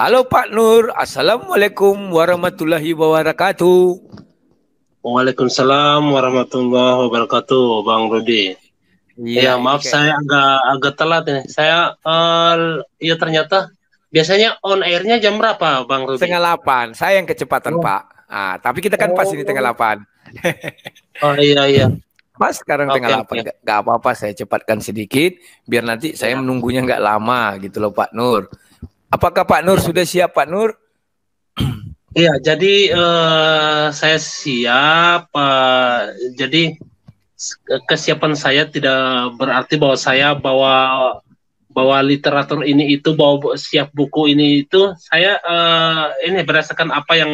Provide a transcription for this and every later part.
Halo Pak Nur, Assalamualaikum warahmatullahi wabarakatuh. Waalaikumsalam warahmatullahi wabarakatuh, Bang Rudi. Ya, ya maaf okay. Iya. saya agak agak telat nih. Saya uh, ya ternyata biasanya on airnya jam berapa, Bang Rudi? Tengah delapan. Saya yang kecepatan, oh. Pak. Ah, tapi kita kan oh. pas ini tengah delapan. Oh. oh iya iya. Pas sekarang tengah delapan, okay. gak apa-apa saya cepatkan sedikit biar nanti saya iya. menunggunya nggak lama gitu loh Pak Nur. Apakah Pak Nur sudah siap Pak Nur? Iya, jadi uh, saya siap. Uh, jadi kesiapan saya tidak berarti bahwa saya bawa bawa literatur ini itu bawa siap buku ini itu saya uh, ini berdasarkan apa yang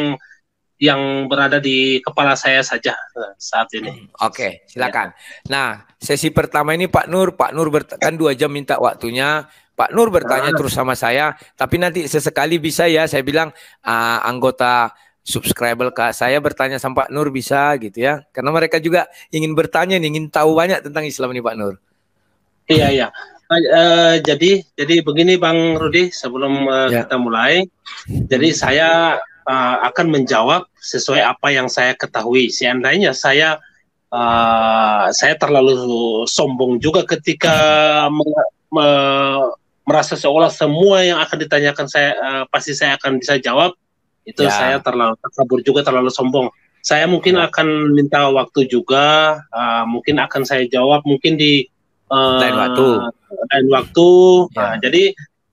yang berada di kepala saya saja saat ini. Hmm, oke, silakan. Ya. Nah, sesi pertama ini Pak Nur, Pak Nur kan dua jam minta waktunya. Pak Nur bertanya terus sama saya, tapi nanti sesekali bisa ya, saya bilang uh, anggota subscriber kak saya bertanya sama Pak Nur bisa gitu ya, karena mereka juga ingin bertanya, ingin tahu banyak tentang Islam ini Pak Nur. Iya iya. Uh, jadi jadi begini Bang Rudi sebelum uh, ya. kita mulai, jadi saya uh, akan menjawab sesuai apa yang saya ketahui. Seandainya saya uh, saya terlalu sombong juga ketika me, me, merasa seolah semua yang akan ditanyakan saya uh, pasti saya akan bisa jawab itu ya. saya terlalu kabur juga terlalu sombong saya mungkin ya. akan minta waktu juga uh, mungkin akan saya jawab mungkin di uh, lain waktu lain waktu ya. nah, jadi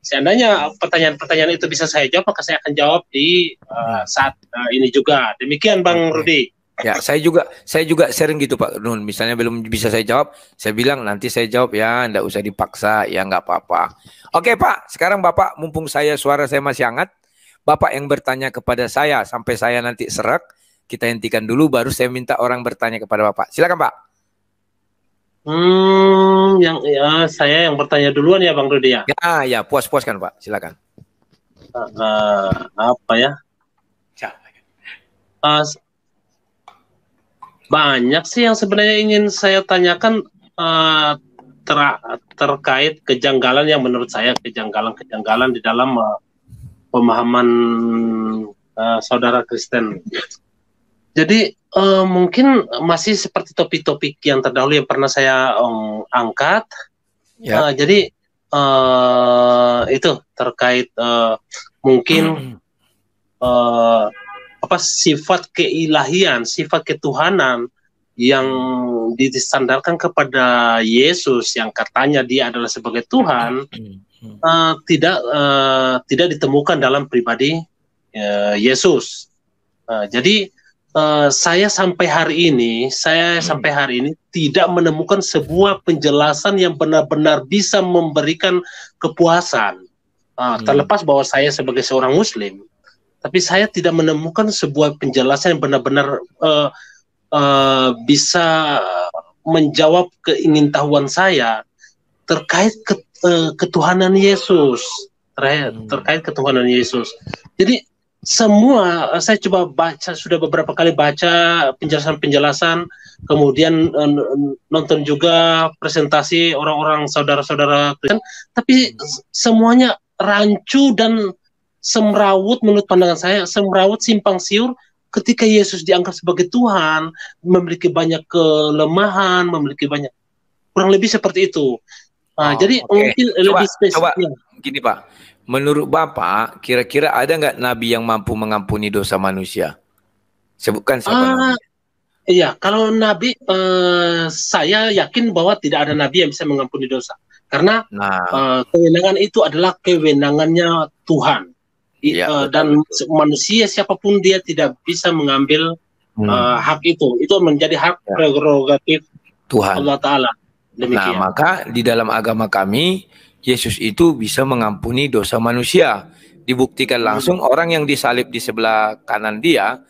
seandainya pertanyaan-pertanyaan itu bisa saya jawab maka saya akan jawab di uh, saat uh, ini juga demikian bang Rudi Ya, saya juga saya juga sering gitu Pak Nun. Misalnya belum bisa saya jawab, saya bilang nanti saya jawab ya, enggak usah dipaksa, ya enggak apa-apa. Oke, Pak. Sekarang Bapak mumpung saya suara saya masih hangat, Bapak yang bertanya kepada saya sampai saya nanti serak, kita hentikan dulu baru saya minta orang bertanya kepada Bapak. Silakan, Pak. Hmm, yang ya, saya yang bertanya duluan ya Bang Rudi ya. Ya, ya, puas-puaskan Pak. Silakan. Uh, apa ya? Uh, banyak sih yang sebenarnya ingin saya tanyakan uh, eh, ter terkait kejanggalan yang menurut saya kejanggalan-kejanggalan di dalam uh, pemahaman uh, saudara Kristen. Jadi uh, mungkin masih seperti topik-topik yang terdahulu yang pernah saya um, angkat. Ya. Uh, jadi uh, itu terkait uh, mungkin hmm. apa sifat keilahian, sifat ketuhanan yang disandarkan kepada Yesus yang katanya dia adalah sebagai Tuhan uh, tidak uh, tidak ditemukan dalam pribadi uh, Yesus. Uh, jadi uh, saya sampai hari ini saya sampai hari ini tidak menemukan sebuah penjelasan yang benar-benar bisa memberikan kepuasan uh, terlepas bahwa saya sebagai seorang Muslim tapi saya tidak menemukan sebuah penjelasan yang benar-benar uh, uh, bisa menjawab keingintahuan saya terkait ke, uh, ketuhanan Yesus terkait, hmm. terkait ketuhanan Yesus. Jadi semua saya coba baca sudah beberapa kali baca penjelasan-penjelasan kemudian nonton juga presentasi orang-orang saudara-saudara tapi hmm. semuanya rancu dan semrawut menurut pandangan saya semrawut simpang siur ketika Yesus dianggap sebagai Tuhan memiliki banyak kelemahan memiliki banyak kurang lebih seperti itu nah, oh, jadi okay. mungkin coba, lebih spesifik coba ya. gini pak menurut bapak kira-kira ada nggak nabi yang mampu mengampuni dosa manusia sebutkan siapa ah, Iya, kalau nabi eh, saya yakin bahwa tidak ada nabi yang bisa mengampuni dosa karena nah. uh, kewenangan itu adalah kewenangannya Tuhan ya, uh, dan manusia siapapun dia tidak bisa mengambil hmm. uh, hak itu. Itu menjadi hak ya. prerogatif Tuhan Allah Taala. Nah, maka di dalam agama kami Yesus itu bisa mengampuni dosa manusia. Dibuktikan hmm. langsung hmm. orang yang disalib di sebelah kanan dia,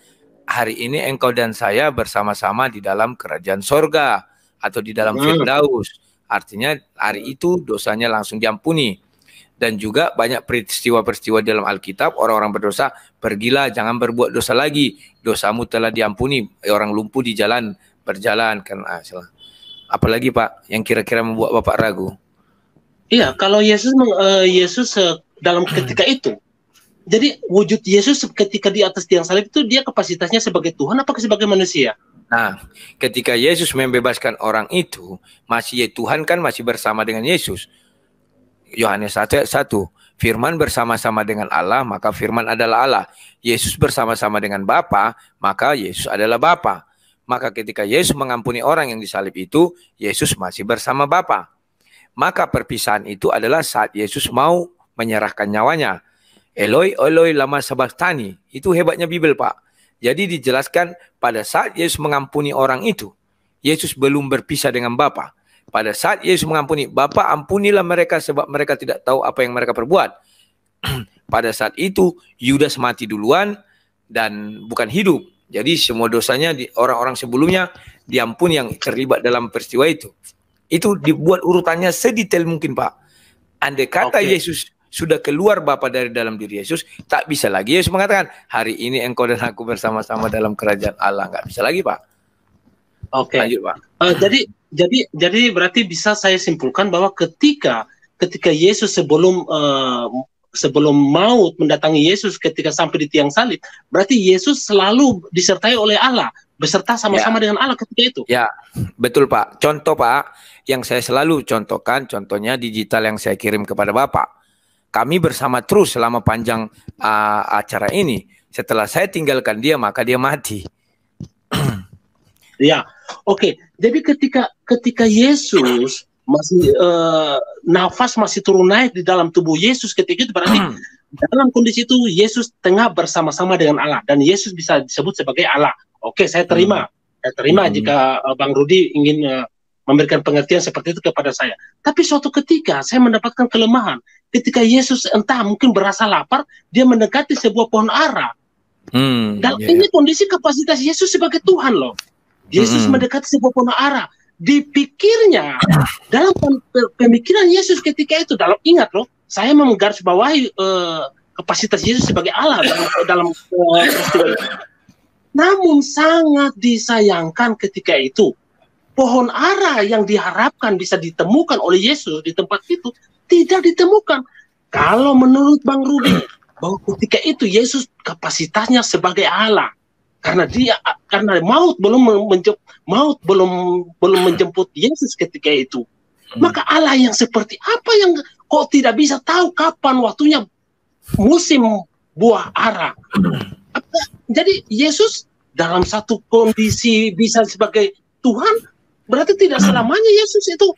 hari ini engkau dan saya bersama-sama di dalam kerajaan sorga atau di dalam hmm. Firdaus. Artinya hari itu dosanya langsung diampuni dan juga banyak peristiwa-peristiwa dalam Alkitab orang-orang berdosa pergilah jangan berbuat dosa lagi dosamu telah diampuni eh, orang lumpuh di jalan berjalan karena ah, salah apalagi Pak yang kira-kira membuat Bapak ragu Iya kalau Yesus uh, Yesus uh, dalam ketika itu jadi wujud Yesus ketika di atas tiang salib itu dia kapasitasnya sebagai Tuhan apa sebagai manusia Nah, ketika Yesus membebaskan orang itu, masih Tuhan kan masih bersama dengan Yesus. Yohanes 1 satu Firman bersama-sama dengan Allah, maka Firman adalah Allah. Yesus bersama-sama dengan Bapa, maka Yesus adalah Bapa. Maka ketika Yesus mengampuni orang yang disalib itu, Yesus masih bersama Bapa. Maka perpisahan itu adalah saat Yesus mau menyerahkan nyawanya. Eloi, Eloi lama Sabastani Itu hebatnya Bible, Pak. Jadi dijelaskan pada saat Yesus mengampuni orang itu, Yesus belum berpisah dengan Bapa. Pada saat Yesus mengampuni, Bapa ampunilah mereka sebab mereka tidak tahu apa yang mereka perbuat. Pada saat itu Yudas mati duluan dan bukan hidup. Jadi semua dosanya di orang-orang sebelumnya diampun yang terlibat dalam peristiwa itu. Itu dibuat urutannya sedetail mungkin, Pak. Andai kata okay. Yesus sudah keluar Bapak dari dalam diri Yesus, tak bisa lagi Yesus mengatakan, "Hari ini engkau dan aku bersama-sama dalam kerajaan Allah." Enggak bisa lagi, Pak. Oke. Okay. Lanjut, Pak. Uh, jadi jadi jadi berarti bisa saya simpulkan bahwa ketika ketika Yesus sebelum uh, sebelum maut mendatangi Yesus ketika sampai di tiang salib, berarti Yesus selalu disertai oleh Allah, beserta sama-sama ya. dengan Allah ketika itu. Ya, betul Pak. Contoh Pak, yang saya selalu contohkan, contohnya digital yang saya kirim kepada Bapak. Kami bersama terus selama panjang uh, acara ini. Setelah saya tinggalkan dia, maka dia mati. Ya, oke. Okay. Jadi ketika ketika Yesus masih uh, nafas masih turun naik di dalam tubuh Yesus ketika itu berarti hmm. dalam kondisi itu Yesus tengah bersama-sama dengan Allah dan Yesus bisa disebut sebagai Allah. Oke, okay, saya terima. Hmm. Saya terima hmm. jika uh, Bang Rudi ingin uh, memberikan pengertian seperti itu kepada saya. Tapi suatu ketika saya mendapatkan kelemahan ketika Yesus entah mungkin berasa lapar, dia mendekati sebuah pohon ara. Hmm, dan yeah. ini ya. kondisi kapasitas Yesus sebagai Tuhan loh. Yesus mm -hmm. mendekati sebuah pohon ara. Dipikirnya dalam pemikiran Yesus ketika itu dalam ingat loh, saya menggarisbawahi uh, kapasitas Yesus sebagai Allah dalam, dalam uh, Namun sangat disayangkan ketika itu pohon ara yang diharapkan bisa ditemukan oleh Yesus di tempat itu tidak ditemukan. Kalau menurut Bang Rudi bahwa ketika itu Yesus kapasitasnya sebagai Allah karena dia karena maut belum menjemput maut belum belum menjemput Yesus ketika itu hmm. maka Allah yang seperti apa yang kok tidak bisa tahu kapan waktunya musim buah ara hmm. jadi Yesus dalam satu kondisi bisa sebagai Tuhan berarti tidak hmm. selamanya Yesus itu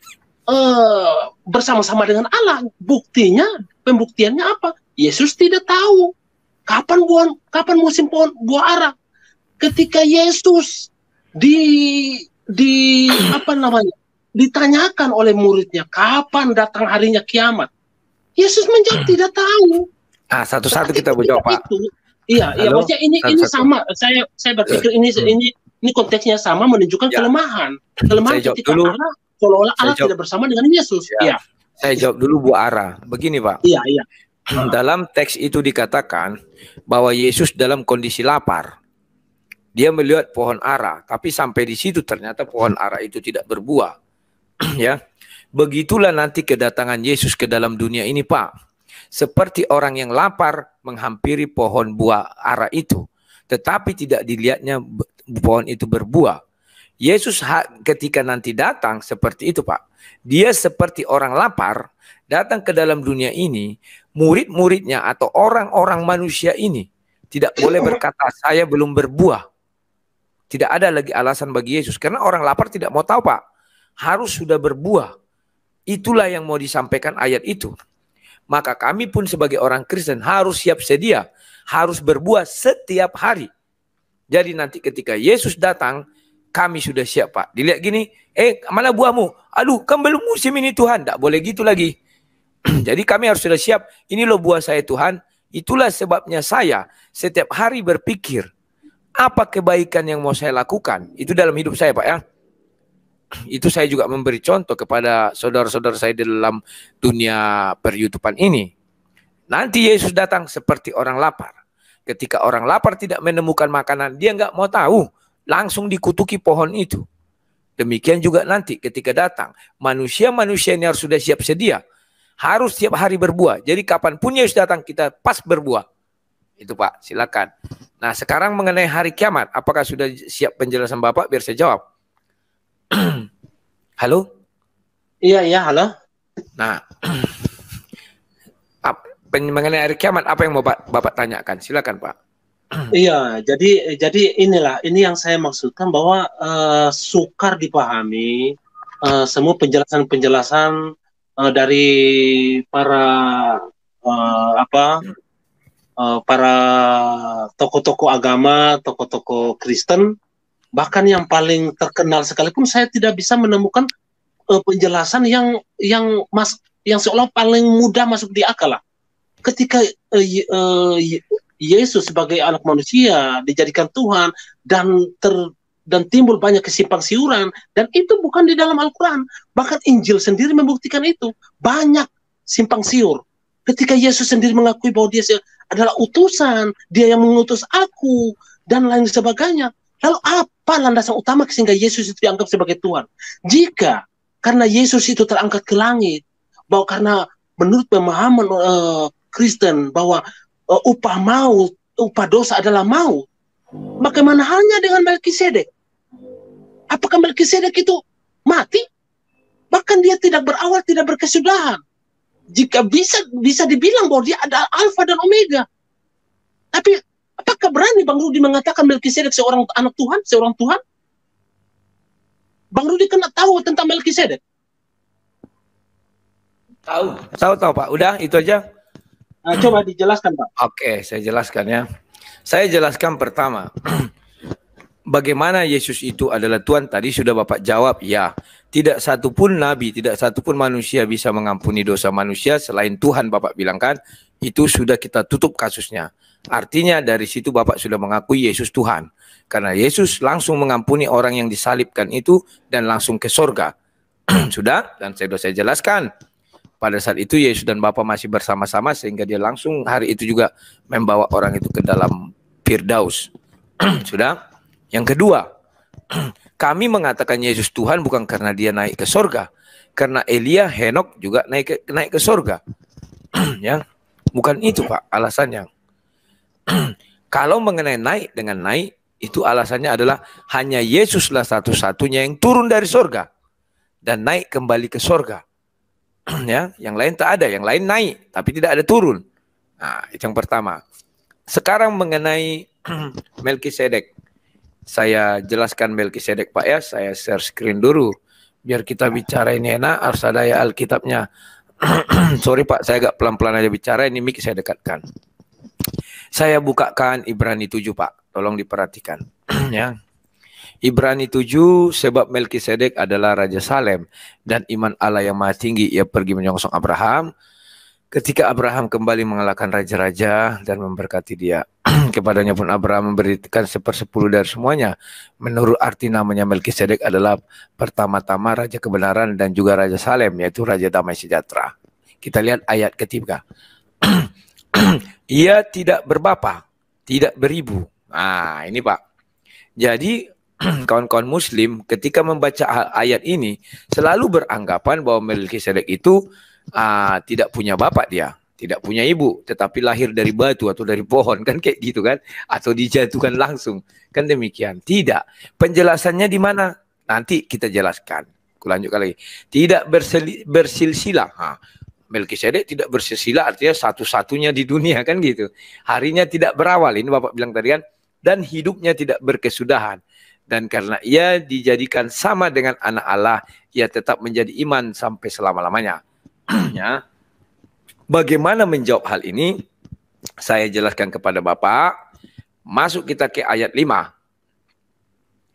uh, bersama-sama dengan Allah buktinya pembuktiannya apa Yesus tidak tahu kapan buah kapan musim pohon buah ara ketika Yesus di di apa namanya ditanyakan oleh muridnya kapan datang harinya kiamat Yesus menjawab hmm. tidak tahu ah satu-satu kita berjawab pak itu, iya, iya Halo? iya maksudnya ini satu, ini satu. sama saya saya berpikir ini hmm. ini ini konteksnya sama menunjukkan ya. kelemahan kelemahan saya ketika dulu. Allah seolah-olah Allah jawab. tidak bersama dengan Yesus ya. ya saya jawab dulu Bu Ara begini pak iya iya dalam teks itu dikatakan bahwa Yesus dalam kondisi lapar dia melihat pohon ara, tapi sampai di situ ternyata pohon ara itu tidak berbuah. ya. Begitulah nanti kedatangan Yesus ke dalam dunia ini, Pak. Seperti orang yang lapar menghampiri pohon buah ara itu, tetapi tidak dilihatnya pohon itu berbuah. Yesus ketika nanti datang seperti itu, Pak. Dia seperti orang lapar datang ke dalam dunia ini, murid-muridnya atau orang-orang manusia ini tidak boleh berkata saya belum berbuah. Tidak ada lagi alasan bagi Yesus. Karena orang lapar tidak mau tahu Pak. Harus sudah berbuah. Itulah yang mau disampaikan ayat itu. Maka kami pun sebagai orang Kristen harus siap sedia. Harus berbuah setiap hari. Jadi nanti ketika Yesus datang, kami sudah siap Pak. Dilihat gini, eh mana buahmu? Aduh kan belum musim ini Tuhan. Tidak boleh gitu lagi. Jadi kami harus sudah siap. Ini loh buah saya Tuhan. Itulah sebabnya saya setiap hari berpikir apa kebaikan yang mau saya lakukan? Itu dalam hidup saya, Pak ya. Itu saya juga memberi contoh kepada saudara-saudara saya dalam dunia peryutupan ini. Nanti Yesus datang seperti orang lapar. Ketika orang lapar tidak menemukan makanan, dia nggak mau tahu. Langsung dikutuki pohon itu. Demikian juga nanti ketika datang. Manusia-manusia ini harus sudah siap sedia. Harus setiap hari berbuah. Jadi kapanpun Yesus datang, kita pas berbuah. Itu Pak, silakan. Nah, sekarang mengenai hari kiamat, apakah sudah siap penjelasan Bapak biar saya jawab? halo? Iya, iya, halo. Nah, mengenai hari kiamat apa yang mau Bapak, Bapak tanyakan? Silakan, Pak. iya, jadi jadi inilah ini yang saya maksudkan bahwa uh, sukar dipahami uh, semua penjelasan-penjelasan uh, dari para uh, apa Eh, para tokoh-tokoh agama, tokoh-tokoh Kristen, bahkan yang paling terkenal sekalipun saya tidak bisa menemukan uh, penjelasan yang yang mas yang seolah paling mudah masuk di akal lah. Ketika uh, uh, Yesus sebagai anak manusia dijadikan Tuhan dan ter dan timbul banyak kesimpang siuran dan itu bukan di dalam Al-Qur'an. Bahkan Injil sendiri membuktikan itu. Banyak simpang siur. Ketika Yesus sendiri mengakui bahwa dia adalah utusan, dia yang mengutus aku, dan lain sebagainya. Lalu apa landasan utama sehingga Yesus itu dianggap sebagai Tuhan? Jika karena Yesus itu terangkat ke langit, bahwa karena menurut pemahaman uh, Kristen bahwa uh, upah maut, upah dosa adalah maut, bagaimana halnya dengan Melkisedek? Apakah Melkisedek itu mati? Bahkan dia tidak berawal, tidak berkesudahan jika bisa bisa dibilang bahwa dia adalah alfa dan omega. Tapi apakah berani Bang Rudi mengatakan Melkisedek seorang anak Tuhan, seorang Tuhan? Bang Rudi kena tahu tentang Melkisedek. Tahu. Tahu tahu Pak. Udah itu aja. Nah, coba dijelaskan Pak. Oke, saya jelaskan ya. Saya jelaskan pertama. Bagaimana Yesus itu adalah Tuhan tadi sudah Bapak jawab ya. Tidak satu pun nabi, tidak satu pun manusia bisa mengampuni dosa manusia selain Tuhan Bapak bilangkan itu sudah kita tutup kasusnya. Artinya dari situ Bapak sudah mengakui Yesus Tuhan. Karena Yesus langsung mengampuni orang yang disalibkan itu dan langsung ke sorga. sudah, dan saya sudah saya jelaskan. Pada saat itu Yesus dan bapak masih bersama-sama sehingga dia langsung hari itu juga membawa orang itu ke dalam Firdaus. sudah. Yang kedua, Kami mengatakan Yesus Tuhan bukan karena dia naik ke sorga, karena Elia, Henok juga naik ke, naik ke sorga. ya, bukan itu Pak alasannya. Kalau mengenai naik dengan naik itu alasannya adalah hanya Yesuslah satu-satunya yang turun dari sorga dan naik kembali ke sorga. ya, yang lain tak ada, yang lain naik tapi tidak ada turun. Nah, itu yang pertama. Sekarang mengenai Melkisedek saya jelaskan Melkisedek Pak ya, saya share screen dulu biar kita bicara ini enak harus ada ya Alkitabnya. Sorry Pak, saya agak pelan-pelan aja bicara ini mic saya dekatkan. Saya bukakan Ibrani 7 Pak, tolong diperhatikan ya. Ibrani 7 sebab Melkisedek adalah raja Salem dan iman Allah yang maha tinggi ia pergi menyongsong Abraham Ketika Abraham kembali mengalahkan raja-raja dan memberkati dia, kepadanya pun Abraham memberikan sepersepuluh dari semuanya. Menurut arti namanya Melkisedek adalah pertama-tama raja kebenaran dan juga raja Salem, yaitu raja damai sejahtera. Kita lihat ayat ketiga. Ia tidak berbapa, tidak beribu. Nah, ini Pak. Jadi kawan-kawan muslim ketika membaca ayat ini selalu beranggapan bahwa Melkisedek itu uh, tidak punya bapak dia, tidak punya ibu, tetapi lahir dari batu atau dari pohon kan kayak gitu kan, atau dijatuhkan langsung kan demikian. Tidak. Penjelasannya di mana? Nanti kita jelaskan. Kulanjutkan lagi. Tidak bersilsilah. Ha. Melkisedek tidak bersilsilah artinya satu-satunya di dunia kan gitu. Harinya tidak berawal ini Bapak bilang tadi kan dan hidupnya tidak berkesudahan dan karena ia dijadikan sama dengan anak Allah ia tetap menjadi iman sampai selama-lamanya ya. Bagaimana menjawab hal ini? Saya jelaskan kepada Bapak. Masuk kita ke ayat 5.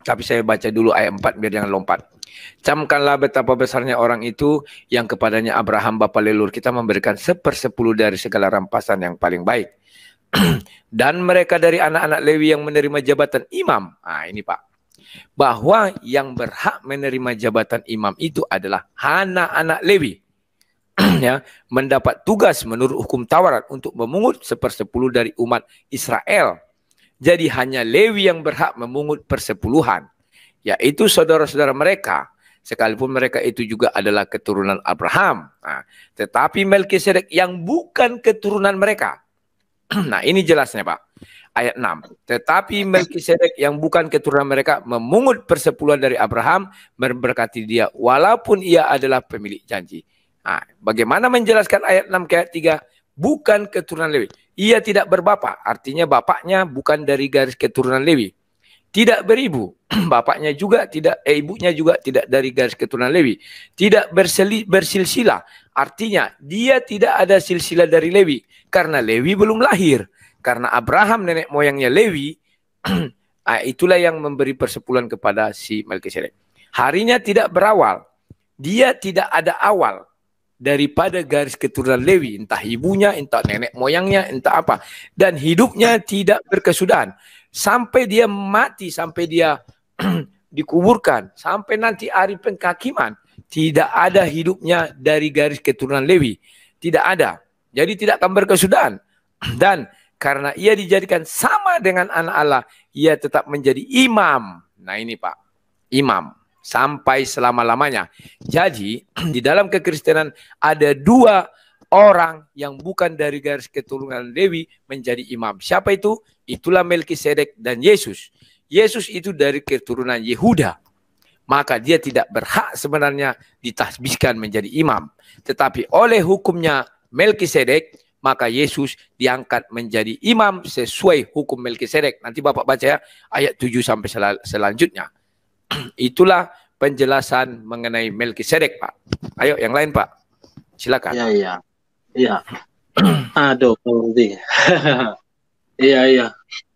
Tapi saya baca dulu ayat 4 biar jangan lompat. Camkanlah betapa besarnya orang itu yang kepadanya Abraham bapa leluhur kita memberikan sepersepuluh dari segala rampasan yang paling baik. Dan mereka dari anak-anak Lewi yang menerima jabatan imam. Nah, ini Pak. Bahwa yang berhak menerima jabatan imam itu adalah anak-anak Lewi setelahnya mendapat tugas menurut hukum Taurat untuk memungut sepersepuluh dari umat Israel. Jadi hanya Lewi yang berhak memungut persepuluhan, yaitu saudara-saudara mereka. Sekalipun mereka itu juga adalah keturunan Abraham. Nah, tetapi Melkisedek yang bukan keturunan mereka. nah ini jelasnya Pak. Ayat 6. Tetapi Melkisedek yang bukan keturunan mereka memungut persepuluhan dari Abraham, memberkati dia walaupun ia adalah pemilik janji. Nah, bagaimana menjelaskan ayat 6 ayat 3? Bukan keturunan Lewi. Ia tidak berbapak, artinya bapaknya bukan dari garis keturunan Lewi. Tidak beribu, bapaknya juga tidak, eh, ibunya juga tidak dari garis keturunan Lewi. Tidak berseli, bersilsilah, artinya dia tidak ada silsilah dari Lewi. Karena Lewi belum lahir. Karena Abraham nenek moyangnya Lewi, ah, itulah yang memberi persepuluhan kepada si Melkisedek. Harinya tidak berawal, dia tidak ada awal daripada garis keturunan Lewi, entah ibunya, entah nenek moyangnya, entah apa. Dan hidupnya tidak berkesudahan. Sampai dia mati, sampai dia dikuburkan, sampai nanti hari pengkakiman, tidak ada hidupnya dari garis keturunan Lewi. Tidak ada. Jadi tidak akan berkesudahan. Dan karena ia dijadikan sama dengan anak Allah, ia tetap menjadi imam. Nah ini Pak, imam sampai selama-lamanya. Jadi, di dalam kekristenan ada dua orang yang bukan dari garis keturunan dewi menjadi imam. Siapa itu? Itulah Melkisedek dan Yesus. Yesus itu dari keturunan Yehuda. Maka dia tidak berhak sebenarnya ditasbihkan menjadi imam. Tetapi oleh hukumnya Melkisedek, maka Yesus diangkat menjadi imam sesuai hukum Melkisedek. Nanti Bapak baca ya ayat 7 sampai selanjutnya. Itulah penjelasan mengenai Melki Melkisedek, Pak. Ayo yang lain, Pak. Silakan. Iya, iya. Iya. Aduh, Bang Rudi. Iya, iya.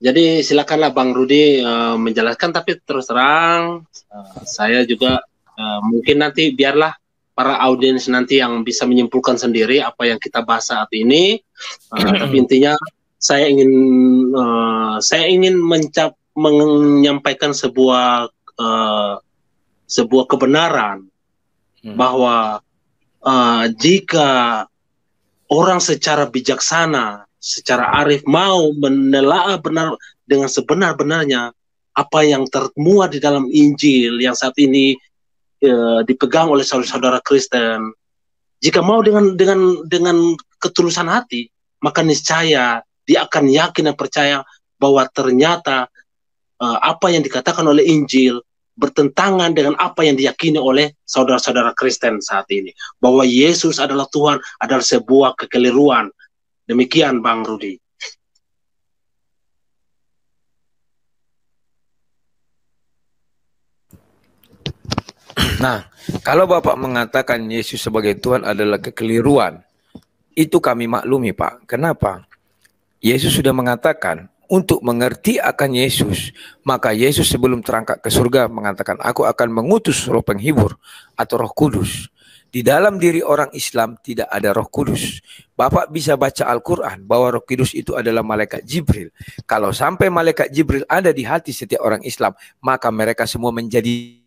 Jadi silakanlah Bang Rudi uh, menjelaskan tapi terus terang uh, saya juga uh, mungkin nanti biarlah para audiens nanti yang bisa menyimpulkan sendiri apa yang kita bahas saat ini. Uh, tapi intinya saya ingin uh, saya ingin mencap menyampaikan sebuah uh, sebuah kebenaran hmm. bahwa uh, jika orang secara bijaksana, secara arif mau menelaah benar dengan sebenar-benarnya apa yang termuat di dalam Injil yang saat ini uh, dipegang oleh saudara-saudara Kristen, jika mau dengan dengan dengan ketulusan hati, maka niscaya dia akan yakin dan percaya bahwa ternyata uh, apa yang dikatakan oleh Injil bertentangan dengan apa yang diyakini oleh saudara-saudara Kristen saat ini bahwa Yesus adalah Tuhan adalah sebuah kekeliruan demikian Bang Rudi Nah, kalau Bapak mengatakan Yesus sebagai Tuhan adalah kekeliruan, itu kami maklumi, Pak. Kenapa? Yesus sudah mengatakan untuk mengerti akan Yesus, maka Yesus sebelum terangkat ke surga mengatakan, "Aku akan mengutus Roh Penghibur atau Roh Kudus." Di dalam diri orang Islam tidak ada Roh Kudus. Bapak bisa baca Al-Qur'an bahwa Roh Kudus itu adalah malaikat Jibril. Kalau sampai malaikat Jibril ada di hati setiap orang Islam, maka mereka semua menjadi